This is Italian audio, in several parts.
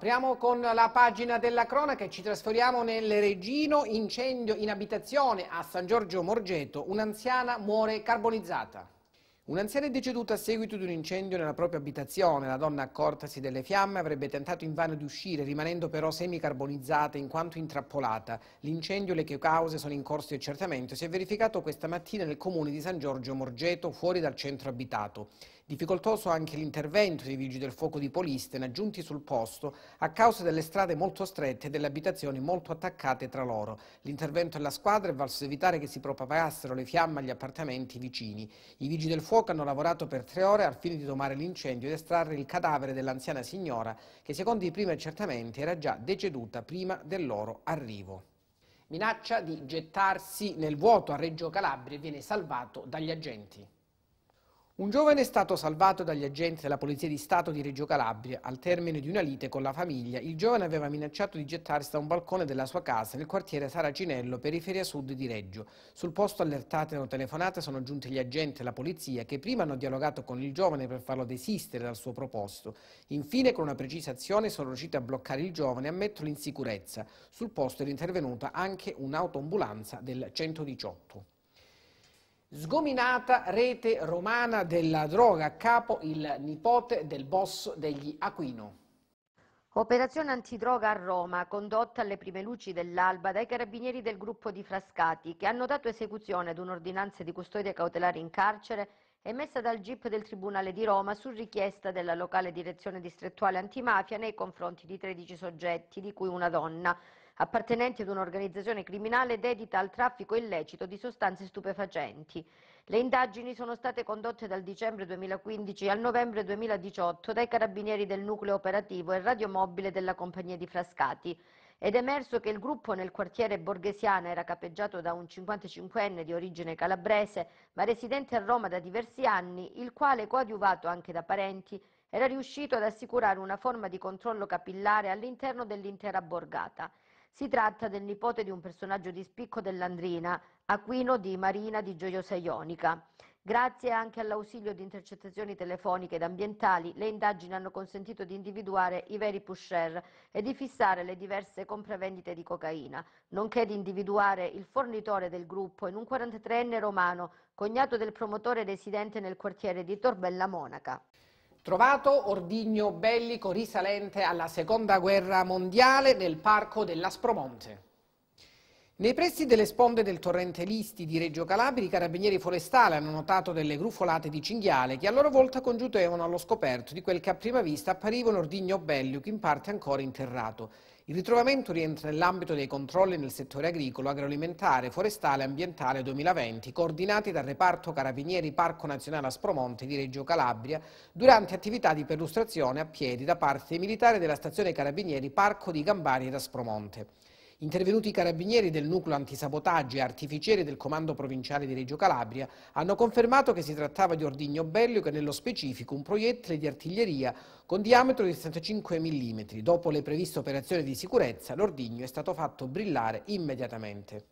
Apriamo con la pagina della cronaca e ci trasferiamo nel Regino, incendio in abitazione a San Giorgio Morgeto, un'anziana muore carbonizzata. Un'anziana è deceduta a seguito di un incendio nella propria abitazione. La donna accortasi delle fiamme avrebbe tentato invano di uscire, rimanendo però semicarbonizzata in quanto intrappolata. L'incendio e le cause sono in corso di accertamento si è verificato questa mattina nel comune di San Giorgio Morgeto, fuori dal centro abitato. Difficoltoso anche l'intervento dei vigili del fuoco di Polistena giunti sul posto a causa delle strade molto strette e delle abitazioni molto attaccate tra loro. L'intervento della squadra è valso evitare che si propagassero le fiamme agli appartamenti vicini. I vigili del fuoco hanno lavorato per tre ore al fine di domare l'incendio ed estrarre il cadavere dell'anziana signora che secondo i primi accertamenti era già deceduta prima del loro arrivo minaccia di gettarsi nel vuoto a Reggio Calabria e viene salvato dagli agenti. Un giovane è stato salvato dagli agenti della Polizia di Stato di Reggio Calabria. Al termine di una lite con la famiglia, il giovane aveva minacciato di gettarsi da un balcone della sua casa nel quartiere Saracinello, periferia sud di Reggio. Sul posto allertate da una telefonata sono giunti gli agenti della Polizia che prima hanno dialogato con il giovane per farlo desistere dal suo proposto. Infine, con una precisazione, sono riusciti a bloccare il giovane e a metterlo in sicurezza. Sul posto era intervenuta anche un'autoambulanza del 118. Sgominata rete romana della droga a capo il nipote del boss degli Aquino. Operazione antidroga a Roma, condotta alle prime luci dell'alba dai carabinieri del gruppo di Frascati, che hanno dato esecuzione ad un'ordinanza di custodia cautelare in carcere emessa dal GIP del Tribunale di Roma su richiesta della locale direzione distrettuale antimafia nei confronti di 13 soggetti, di cui una donna, appartenenti ad un'organizzazione criminale dedita al traffico illecito di sostanze stupefacenti. Le indagini sono state condotte dal dicembre 2015 al novembre 2018 dai carabinieri del nucleo operativo e radiomobile della compagnia di Frascati ed è emerso che il gruppo nel quartiere Borghesiana era capeggiato da un 55enne di origine calabrese, ma residente a Roma da diversi anni, il quale, coadiuvato anche da parenti, era riuscito ad assicurare una forma di controllo capillare all'interno dell'intera borgata. Si tratta del nipote di un personaggio di spicco dell'Andrina, Aquino di Marina di Gioiosa Ionica. Grazie anche all'ausilio di intercettazioni telefoniche ed ambientali, le indagini hanno consentito di individuare i veri pusher e di fissare le diverse compravendite di cocaina, nonché di individuare il fornitore del gruppo in un 43enne romano, cognato del promotore residente nel quartiere di Torbella Monaca. Trovato ordigno bellico risalente alla Seconda Guerra Mondiale nel parco dell'Aspromonte. Nei pressi delle sponde del torrente Listi di Reggio Calabria i carabinieri forestali hanno notato delle grufolate di cinghiale che a loro volta congiutevano allo scoperto di quel che a prima vista appariva un ordigno bellico in parte ancora interrato. Il ritrovamento rientra nell'ambito dei controlli nel settore agricolo, agroalimentare, forestale e ambientale 2020, coordinati dal reparto Carabinieri Parco Nazionale Aspromonte di Reggio Calabria, durante attività di perlustrazione a piedi da parte dei militari della stazione Carabinieri Parco di Gambari ed Aspromonte. Intervenuti i carabinieri del nucleo antisabotaggio e artificieri del comando provinciale di Reggio Calabria hanno confermato che si trattava di ordigno bellico e nello specifico un proiettile di artiglieria con diametro di 75 mm. Dopo le previste operazioni di sicurezza l'ordigno è stato fatto brillare immediatamente.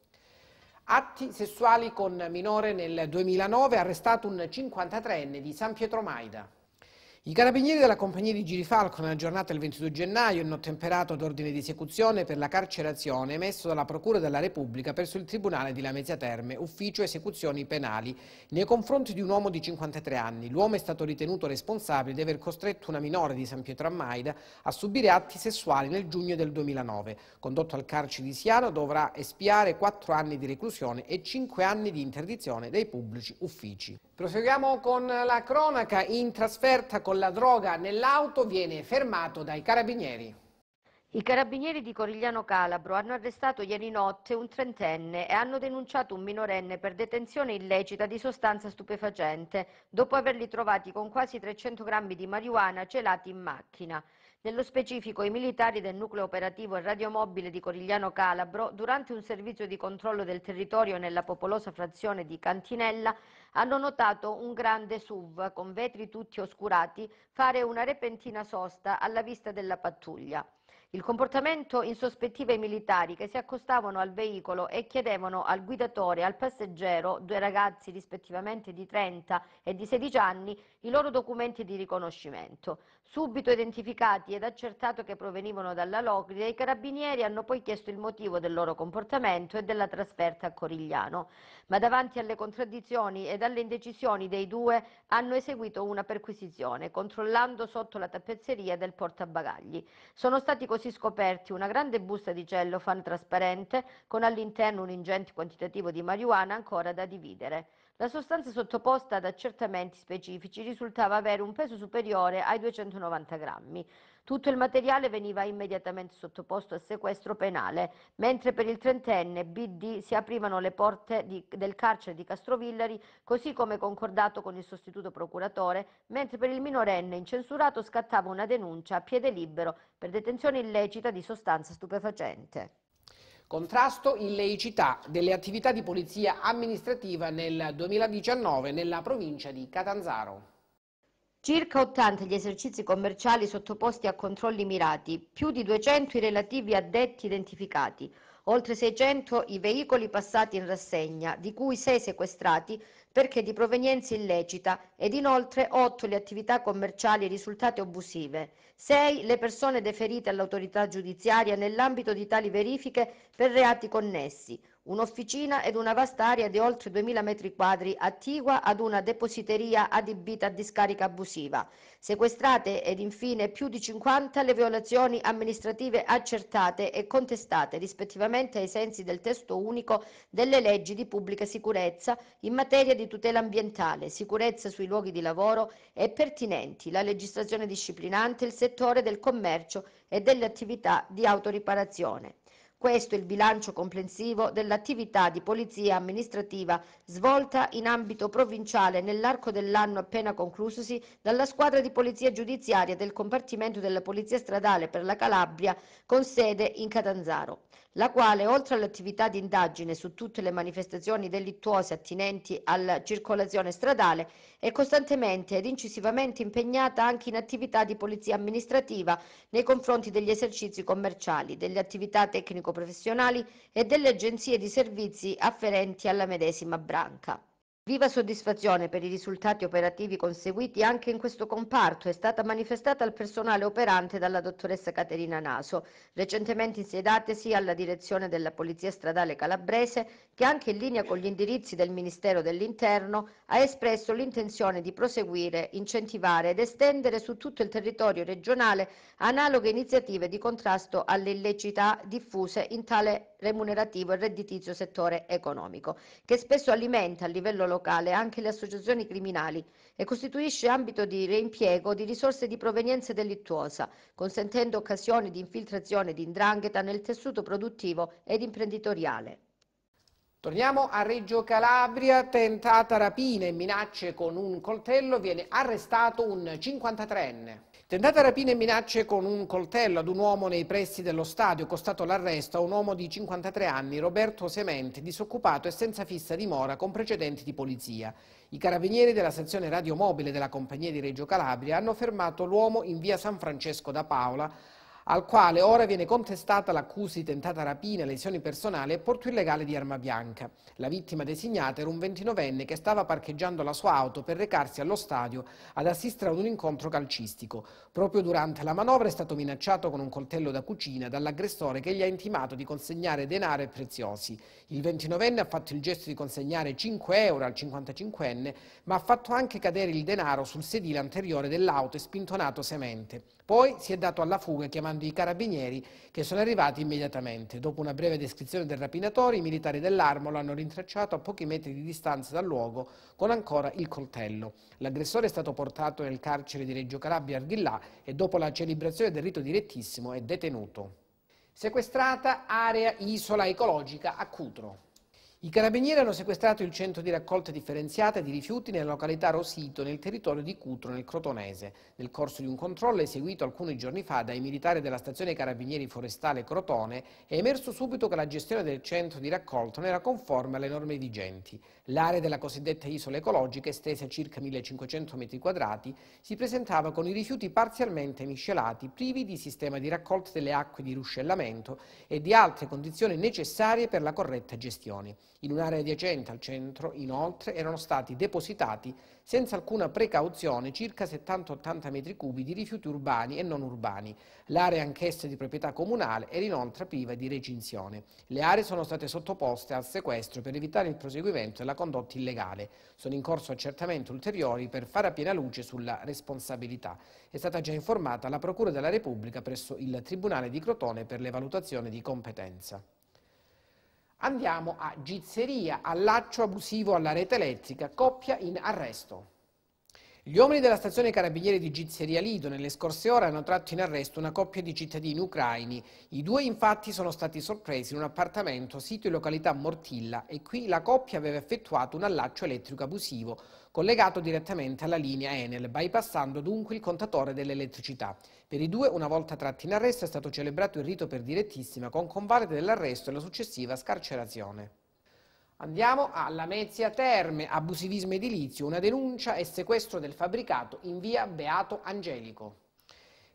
Atti sessuali con minore nel 2009 arrestato un 53enne di San Pietro Maida. I carabinieri della compagnia di Girifalco nella giornata del 22 gennaio hanno temperato ad ordine di esecuzione per la carcerazione emesso dalla Procura della Repubblica presso il Tribunale di Lamezia Terme, ufficio esecuzioni penali, nei confronti di un uomo di 53 anni. L'uomo è stato ritenuto responsabile di aver costretto una minore di San Pietro a Maida a subire atti sessuali nel giugno del 2009. Condotto al carcere di Siano dovrà espiare 4 anni di reclusione e 5 anni di interdizione dai pubblici uffici. Proseguiamo con la cronaca. In trasferta con la droga nell'auto viene fermato dai carabinieri. I carabinieri di Corigliano Calabro hanno arrestato ieri notte un trentenne e hanno denunciato un minorenne per detenzione illecita di sostanza stupefacente, dopo averli trovati con quasi 300 grammi di marijuana gelati in macchina. Nello specifico, i militari del nucleo operativo e radiomobile di Corigliano Calabro, durante un servizio di controllo del territorio nella popolosa frazione di Cantinella, hanno notato un grande SUV con vetri tutti oscurati fare una repentina sosta alla vista della pattuglia. Il comportamento insospettiva i militari che si accostavano al veicolo e chiedevano al guidatore e al passeggero, due ragazzi rispettivamente di 30 e di 16 anni, i loro documenti di riconoscimento. Subito identificati ed accertato che provenivano dalla Locria, i carabinieri hanno poi chiesto il motivo del loro comportamento e della trasferta a Corigliano. Ma davanti alle contraddizioni e alle indecisioni dei due hanno eseguito una perquisizione, controllando sotto la tappezzeria del portabagagli. Sono stati così così scoperti una grande busta di cellophane trasparente con all'interno un ingente quantitativo di marijuana ancora da dividere. La sostanza sottoposta ad accertamenti specifici risultava avere un peso superiore ai 290 grammi. Tutto il materiale veniva immediatamente sottoposto a sequestro penale, mentre per il trentenne BD si aprivano le porte di, del carcere di Castrovillari, così come concordato con il sostituto procuratore, mentre per il minorenne incensurato scattava una denuncia a piede libero per detenzione illecita di sostanza stupefacente. Contrasto illiceità delle attività di polizia amministrativa nel 2019 nella provincia di Catanzaro. Circa 80 gli esercizi commerciali sottoposti a controlli mirati, più di 200 i relativi addetti identificati, oltre 600 i veicoli passati in rassegna, di cui 6 sequestrati perché di provenienza illecita ed inoltre 8 le attività commerciali risultate abusive, 6 le persone deferite all'autorità giudiziaria nell'ambito di tali verifiche per reati connessi, un'officina ed una vasta area di oltre 2.000 metri quadri attigua ad una depositeria adibita a discarica abusiva. Sequestrate ed infine più di 50 le violazioni amministrative accertate e contestate rispettivamente ai sensi del testo unico delle leggi di pubblica sicurezza in materia di tutela ambientale, sicurezza sui luoghi di lavoro e pertinenti la legislazione disciplinante il settore del commercio e delle attività di autoriparazione. Questo è il bilancio complessivo dell'attività di polizia amministrativa svolta in ambito provinciale nell'arco dell'anno appena conclusosi dalla squadra di polizia giudiziaria del compartimento della Polizia Stradale per la Calabria con sede in Catanzaro la quale, oltre all'attività di indagine su tutte le manifestazioni delittuose attinenti alla circolazione stradale, è costantemente ed incisivamente impegnata anche in attività di polizia amministrativa nei confronti degli esercizi commerciali, delle attività tecnico-professionali e delle agenzie di servizi afferenti alla medesima branca. Viva soddisfazione per i risultati operativi conseguiti anche in questo comparto è stata manifestata al personale operante dalla dottoressa Caterina Naso, recentemente insiedatesi alla direzione della Polizia Stradale Calabrese, che anche in linea con gli indirizzi del Ministero dell'Interno ha espresso l'intenzione di proseguire, incentivare ed estendere su tutto il territorio regionale analoghe iniziative di contrasto alle illecità diffuse in tale remunerativo e redditizio settore economico, che spesso alimenta a livello locale anche le associazioni criminali e costituisce ambito di reimpiego di risorse di provenienza delittuosa, consentendo occasioni di infiltrazione di indrangheta nel tessuto produttivo ed imprenditoriale. Torniamo a Reggio Calabria, tentata rapina e minacce con un coltello, viene arrestato un 53enne. Tentata rapina e minacce con un coltello ad un uomo nei pressi dello stadio, costato l'arresto a un uomo di 53 anni, Roberto Sementi, disoccupato e senza fissa dimora con precedenti di polizia. I carabinieri della sezione radiomobile della compagnia di Reggio Calabria hanno fermato l'uomo in via San Francesco da Paola al quale ora viene contestata l'accusa di tentata rapina, lesioni personali e porto illegale di arma bianca. La vittima designata era un 29enne che stava parcheggiando la sua auto per recarsi allo stadio ad assistere ad un incontro calcistico. Proprio durante la manovra è stato minacciato con un coltello da cucina dall'aggressore che gli ha intimato di consegnare denaro e preziosi. Il 29enne ha fatto il gesto di consegnare 5 euro al 55enne, ma ha fatto anche cadere il denaro sul sedile anteriore dell'auto e spintonato semente. Poi si è dato alla fuga chiamando i carabinieri che sono arrivati immediatamente. Dopo una breve descrizione del rapinatore, i militari dell'Armo lo hanno rintracciato a pochi metri di distanza dal luogo con ancora il coltello. L'aggressore è stato portato nel carcere di Reggio Calabria Arghillà e dopo la celebrazione del rito direttissimo è detenuto. Sequestrata area isola ecologica a Cutro. I carabinieri hanno sequestrato il centro di raccolta differenziata di rifiuti nella località Rosito, nel territorio di Cutro, nel Crotonese, nel corso di un controllo eseguito alcuni giorni fa dai militari della stazione carabinieri forestale Crotone, è emerso subito che la gestione del centro di raccolta non era conforme alle norme vigenti. L'area della cosiddetta isola ecologica, estesa a circa 1500 metri quadrati, si presentava con i rifiuti parzialmente miscelati, privi di sistema di raccolta delle acque di ruscellamento e di altre condizioni necessarie per la corretta gestione. In un'area adiacente al centro, inoltre, erano stati depositati senza alcuna precauzione circa 70-80 metri cubi di rifiuti urbani e non urbani. L'area anch'essa di proprietà comunale era inoltre priva di recinzione. Le aree sono state sottoposte al sequestro per evitare il proseguimento della condotta illegale. Sono in corso accertamenti ulteriori per fare a piena luce sulla responsabilità. È stata già informata la Procura della Repubblica presso il Tribunale di Crotone per le valutazioni di competenza. Andiamo a Gizzeria, allaccio abusivo alla rete elettrica, coppia in arresto. Gli uomini della stazione carabinieri di Gizzeria Lido nelle scorse ore hanno tratto in arresto una coppia di cittadini ucraini. I due infatti sono stati sorpresi in un appartamento sito in località Mortilla e qui la coppia aveva effettuato un allaccio elettrico abusivo collegato direttamente alla linea Enel, bypassando dunque il contatore dell'elettricità. Per i due, una volta tratti in arresto, è stato celebrato il rito per direttissima con convalide dell'arresto e la successiva scarcerazione. Andiamo a Lamezia Terme, abusivismo edilizio, una denuncia e sequestro del fabbricato in via Beato Angelico.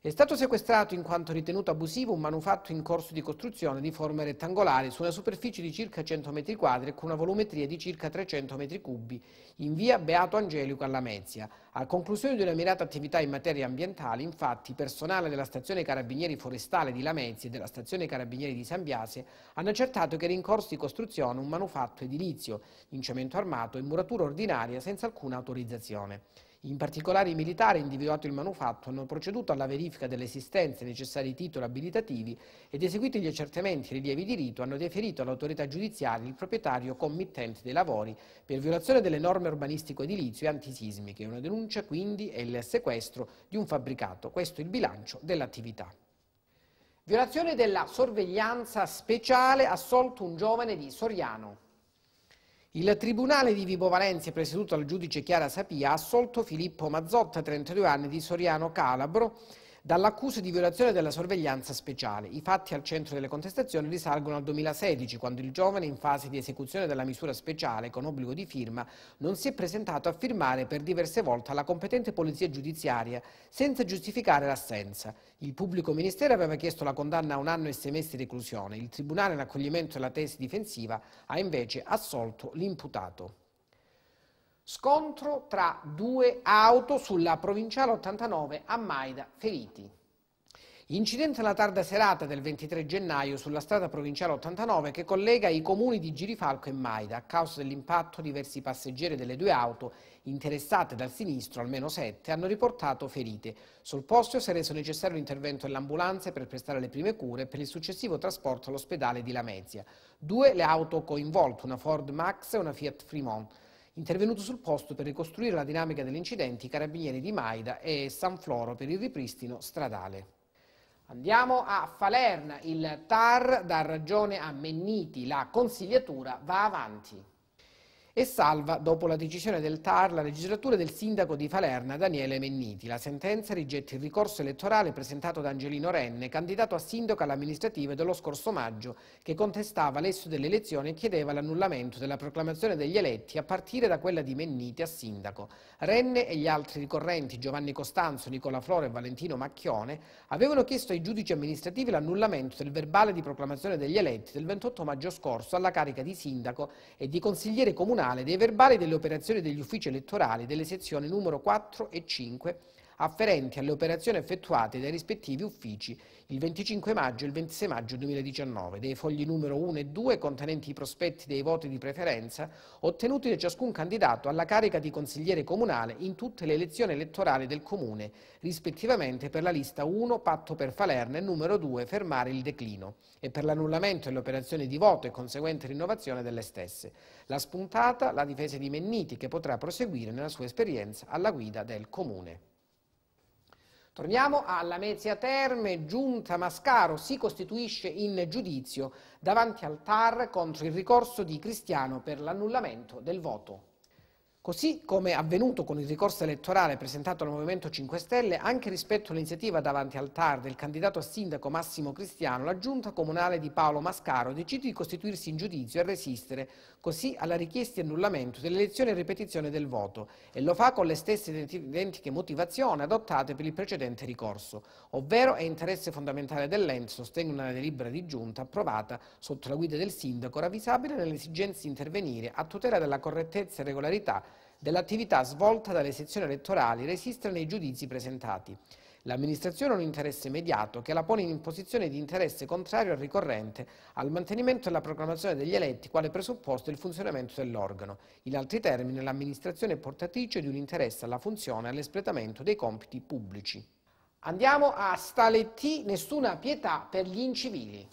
È stato sequestrato in quanto ritenuto abusivo un manufatto in corso di costruzione di forme rettangolari su una superficie di circa 100 metri quadri con una volumetria di circa 300 metri cubi in via Beato Angelico alla Mezia. A conclusione di una mirata attività in materia ambientale, infatti, personale della stazione Carabinieri Forestale di Lamezia e della stazione Carabinieri di San Biase hanno accertato che era in corso di costruzione un manufatto edilizio in cemento armato e muratura ordinaria senza alcuna autorizzazione. In particolare i militari, individuato il manufatto, hanno proceduto alla verifica dell'esistenza dei necessari titoli abilitativi ed eseguiti gli accertamenti e rilievi di rito hanno deferito all'autorità giudiziaria il proprietario committente dei lavori per violazione delle norme urbanistico-edilizio e antisismiche. Una denuncia quindi è il sequestro di un fabbricato. Questo è il bilancio dell'attività. Violazione della sorveglianza speciale assolto un giovane di Soriano. Il Tribunale di Vibo Valencia, presieduto dal giudice Chiara Sapia, ha assolto Filippo Mazzotta, 32 anni, di Soriano Calabro, dall'accusa di violazione della sorveglianza speciale. I fatti al centro delle contestazioni risalgono al 2016, quando il giovane in fase di esecuzione della misura speciale con obbligo di firma non si è presentato a firmare per diverse volte alla competente polizia giudiziaria senza giustificare l'assenza. Il pubblico ministero aveva chiesto la condanna a un anno e sei mesi di reclusione. Il tribunale, in accoglimento della tesi difensiva, ha invece assolto l'imputato. Scontro tra due auto sulla provinciale 89 a Maida, feriti. Incidente alla tarda serata del 23 gennaio sulla strada provinciale 89 che collega i comuni di Girifalco e Maida. A causa dell'impatto diversi passeggeri delle due auto interessate dal sinistro, almeno sette, hanno riportato ferite. Sul posto si è reso necessario l'intervento dell'ambulanza per prestare le prime cure e per il successivo trasporto all'ospedale di Lamezia. Due le auto coinvolte, una Ford Max e una Fiat Fremont. Intervenuto sul posto per ricostruire la dinamica degli incidenti, i carabinieri di Maida e San Floro per il ripristino stradale. Andiamo a Falerna, il TAR dà ragione a Menniti, la consigliatura va avanti e salva dopo la decisione del TAR la legislatura del sindaco di Falerna Daniele Menniti. La sentenza rigetta il ricorso elettorale presentato da Angelino Renne, candidato a sindaco all'amministrativa dello scorso maggio, che contestava l'esso delle elezioni e chiedeva l'annullamento della proclamazione degli eletti a partire da quella di Menniti a sindaco. Renne e gli altri ricorrenti Giovanni Costanzo, Nicola Flore e Valentino Macchione avevano chiesto ai giudici amministrativi l'annullamento del verbale di proclamazione degli eletti del 28 maggio scorso alla carica di sindaco e di consigliere comunale Tribunale dei verbali delle operazioni degli uffici elettorali delle sezioni numero 4 e 5 afferenti alle operazioni effettuate dai rispettivi uffici il 25 maggio e il 26 maggio 2019 dei fogli numero 1 e 2 contenenti i prospetti dei voti di preferenza ottenuti da ciascun candidato alla carica di consigliere comunale in tutte le elezioni elettorali del Comune, rispettivamente per la lista 1 Patto per Falerna e numero 2 Fermare il declino e per l'annullamento delle operazioni di voto e conseguente rinnovazione delle stesse. La spuntata la difesa di Menniti che potrà proseguire nella sua esperienza alla guida del Comune. Torniamo alla Mezia Terme, Giunta Mascaro si costituisce in giudizio davanti al TAR contro il ricorso di Cristiano per l'annullamento del voto. Così come avvenuto con il ricorso elettorale presentato al Movimento 5 Stelle, anche rispetto all'iniziativa davanti al TAR del candidato a sindaco Massimo Cristiano, la giunta comunale di Paolo Mascaro decide di costituirsi in giudizio e resistere così alla richiesta di annullamento dell'elezione e ripetizione del voto e lo fa con le stesse identiche motivazioni adottate per il precedente ricorso, ovvero è interesse fondamentale dell'ente sostenere una delibera di giunta approvata sotto la guida del sindaco ravvisabile nell'esigenza di intervenire a tutela della correttezza e regolarità dell'attività svolta dalle sezioni elettorali resistere nei giudizi presentati. L'amministrazione ha un interesse mediato che la pone in posizione di interesse contrario al ricorrente al mantenimento e alla proclamazione degli eletti quale presupposto del funzionamento dell'organo. In altri termini, l'amministrazione è portatrice di un interesse alla funzione e all'espletamento dei compiti pubblici. Andiamo a Staletti, nessuna pietà per gli incivili.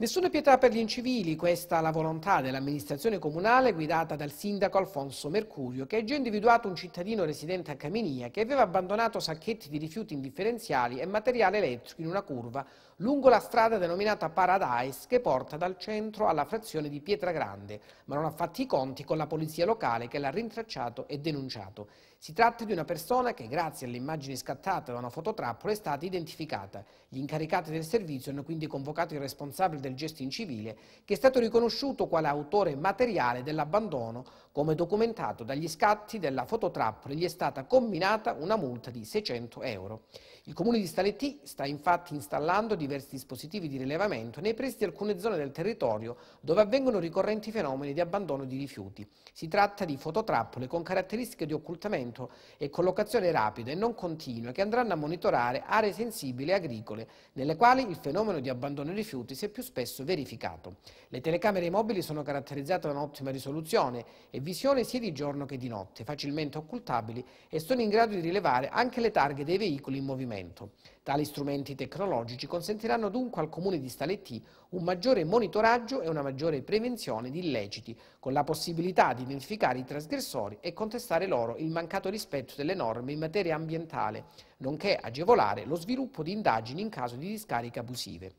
Nessuna pietà per gli incivili, questa la volontà dell'amministrazione comunale guidata dal sindaco Alfonso Mercurio, che ha già individuato un cittadino residente a Caminia che aveva abbandonato sacchetti di rifiuti indifferenziali e materiale elettrico in una curva lungo la strada denominata Paradise che porta dal centro alla frazione di Pietra Grande, ma non ha fatto i conti con la polizia locale che l'ha rintracciato e denunciato. Si tratta di una persona che grazie alle immagini scattate da una fototrappola è stata identificata. Gli incaricati del servizio hanno quindi convocato il responsabile del gesto incivile che è stato riconosciuto quale autore materiale dell'abbandono come documentato dagli scatti della fototrap, gli è stata combinata una multa di 600 euro. Il comune di Staletti sta infatti installando diversi dispositivi di rilevamento nei pressi di alcune zone del territorio dove avvengono ricorrenti fenomeni di abbandono di rifiuti. Si tratta di fototrappole con caratteristiche di occultamento e collocazione rapida e non continua che andranno a monitorare aree sensibili e agricole nelle quali il fenomeno di abbandono di rifiuti si è più spesso verificato. Le telecamere mobili sono caratterizzate da un'ottima risoluzione e visione sia di giorno che di notte, facilmente occultabili e sono in grado di rilevare anche le targhe dei veicoli in movimento. Tali strumenti tecnologici consentiranno dunque al comune di Staletti un maggiore monitoraggio e una maggiore prevenzione di illeciti, con la possibilità di identificare i trasgressori e contestare loro il mancato rispetto delle norme in materia ambientale, nonché agevolare lo sviluppo di indagini in caso di discariche abusive.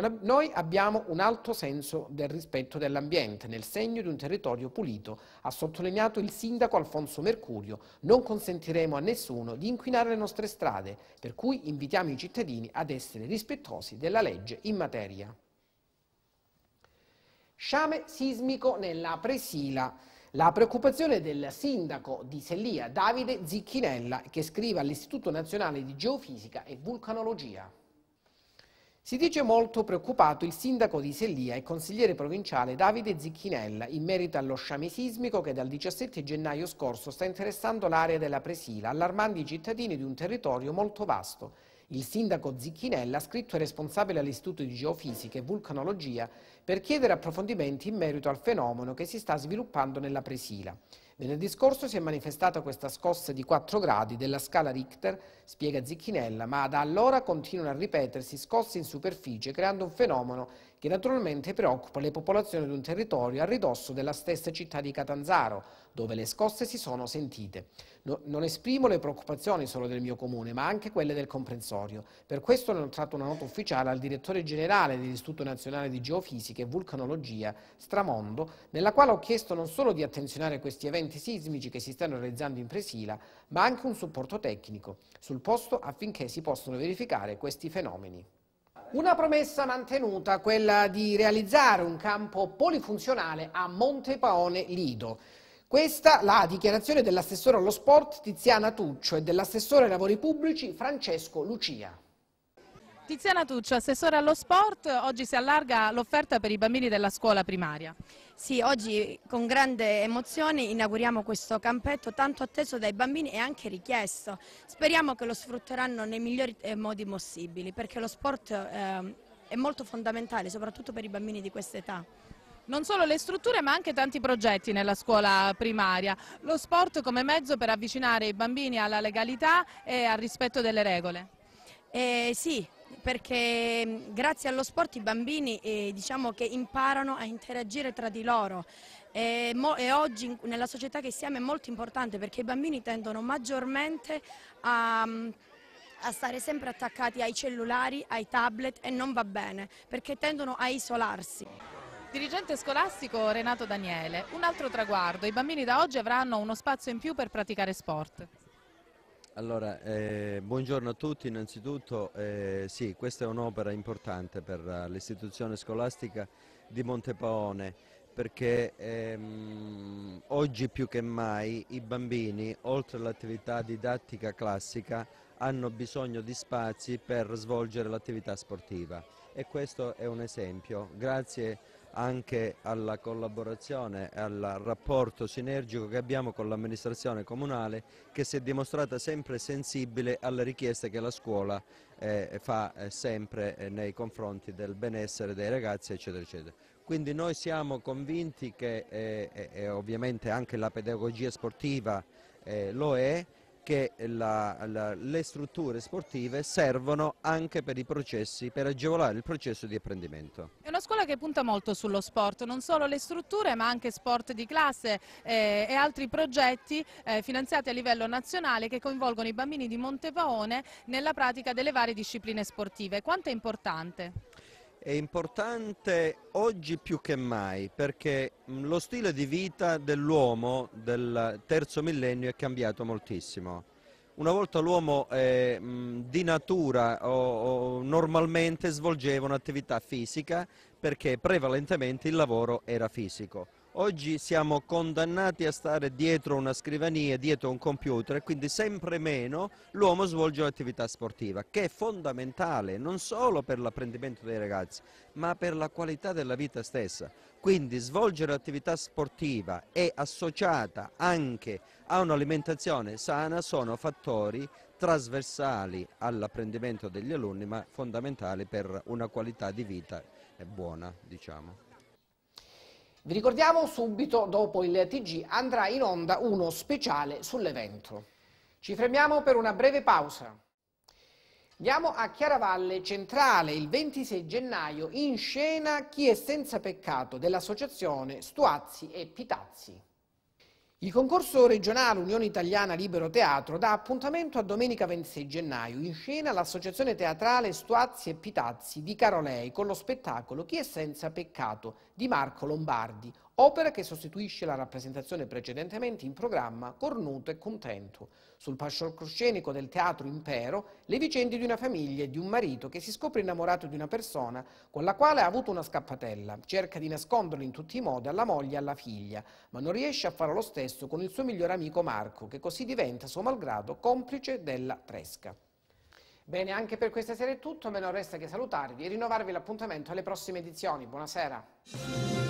Ab noi abbiamo un alto senso del rispetto dell'ambiente nel segno di un territorio pulito, ha sottolineato il sindaco Alfonso Mercurio. Non consentiremo a nessuno di inquinare le nostre strade, per cui invitiamo i cittadini ad essere rispettosi della legge in materia. Sciame sismico nella Presila. La preoccupazione del sindaco di Sellia, Davide Zicchinella, che scrive all'Istituto Nazionale di Geofisica e Vulcanologia. Si dice molto preoccupato il sindaco di Sellia e consigliere provinciale Davide Zicchinella in merito allo sciame sismico che dal 17 gennaio scorso sta interessando l'area della Presila, allarmando i cittadini di un territorio molto vasto. Il sindaco Zicchinella ha scritto ai responsabili all'Istituto di Geofisica e Vulcanologia per chiedere approfondimenti in merito al fenomeno che si sta sviluppando nella Presila. Venerdì scorso si è manifestata questa scossa di 4 gradi della scala Richter, spiega Zicchinella, ma da allora continuano a ripetersi scosse in superficie creando un fenomeno che naturalmente preoccupa le popolazioni di un territorio a ridosso della stessa città di Catanzaro, dove le scosse si sono sentite. No, non esprimo le preoccupazioni solo del mio comune, ma anche quelle del comprensorio. Per questo ho tratto una nota ufficiale al direttore generale dell'Istituto Nazionale di Geofisica e Vulcanologia, Stramondo, nella quale ho chiesto non solo di attenzionare questi eventi sismici che si stanno realizzando in Presila, ma anche un supporto tecnico sul posto affinché si possano verificare questi fenomeni. Una promessa mantenuta, quella di realizzare un campo polifunzionale a Montepaone Lido. Questa la dichiarazione dell'assessore allo sport Tiziana Tuccio e dell'assessore ai lavori pubblici Francesco Lucia. Tiziana Tuccio, assessore allo sport, oggi si allarga l'offerta per i bambini della scuola primaria. Sì, oggi con grande emozione inauguriamo questo campetto tanto atteso dai bambini e anche richiesto. Speriamo che lo sfrutteranno nei migliori eh, modi possibili perché lo sport eh, è molto fondamentale soprattutto per i bambini di questa età. Non solo le strutture ma anche tanti progetti nella scuola primaria. Lo sport come mezzo per avvicinare i bambini alla legalità e al rispetto delle regole. Eh, sì, perché mm, grazie allo sport i bambini eh, diciamo che imparano a interagire tra di loro e, e, oggi nella società che siamo è molto importante perché i bambini tendono maggiormente a mm, a stare sempre attaccati ai cellulari, ai tablet e non va bene perché tendono a isolarsi. Dirigente scolastico Renato Daniele, un altro traguardo, i bambini da oggi avranno uno spazio in più per praticare sport. Allora, eh, buongiorno a tutti innanzitutto, eh, sì questa è un'opera importante per eh, l'istituzione scolastica di Montepaone perché ehm, oggi più che mai i bambini oltre all'attività didattica classica hanno bisogno di spazi per svolgere l'attività sportiva e questo è un esempio. Grazie anche alla collaborazione e al rapporto sinergico che abbiamo con l'amministrazione comunale che si è dimostrata sempre sensibile alle richieste che la scuola eh, fa eh, sempre eh, nei confronti del benessere dei ragazzi eccetera eccetera. Quindi noi siamo convinti che e eh, eh, eh, ovviamente anche la pedagogia sportiva lo è che la, la, le strutture sportive servono anche per i processi, per agevolare il processo di apprendimento. È una scuola che punta molto sullo sport, non solo le strutture ma anche sport di classe eh, e altri progetti eh, finanziati a livello nazionale che coinvolgono i bambini di Montepaone nella pratica delle varie discipline sportive. Quanto è importante? è importante oggi più che mai perché lo stile di vita dell'uomo del terzo millennio è cambiato moltissimo. Una volta l'uomo eh, di natura o, o normalmente svolgeva un'attività fisica perché prevalentemente il lavoro era fisico. Oggi siamo condannati a stare dietro una scrivania, dietro un computer e quindi sempre meno l'uomo svolge l'attività sportiva che è fondamentale non solo per l'apprendimento dei ragazzi ma per la qualità della vita stessa. Quindi svolgere l'attività sportiva e associata anche a un'alimentazione sana sono fattori trasversali all'apprendimento degli alunni ma fondamentali per una qualità di vita eh, buona diciamo. Vi ricordiamo subito dopo il TG andrà in onda uno speciale sull'evento. Ci fermiamo per una breve pausa. Andiamo a Chiaravalle Centrale, il 26 gennaio, in scena Chi è senza peccato dell'associazione Stuazzi e Pitazzi. Il concorso regionale Unione Italiana Libero Teatro dà appuntamento a domenica 26 gennaio in scena l'associazione teatrale Stuazzi e Pitazzi di Carolei con lo spettacolo Chi è senza peccato di Marco Lombardi, opera che sostituisce la rappresentazione precedentemente in programma Cornuto e Contento, sul palcoscenico del teatro Impero, le vicende di una famiglia e di un marito che si scopre innamorato di una persona con la quale ha avuto una scappatella, cerca di nasconderlo in tutti i modi alla moglie e alla figlia, ma non riesce a fare lo stesso con il suo migliore amico Marco, che così diventa suo malgrado complice della tresca. Bene, anche per questa sera è tutto, me non resta che salutarvi e rinnovarvi l'appuntamento alle prossime edizioni. Buonasera.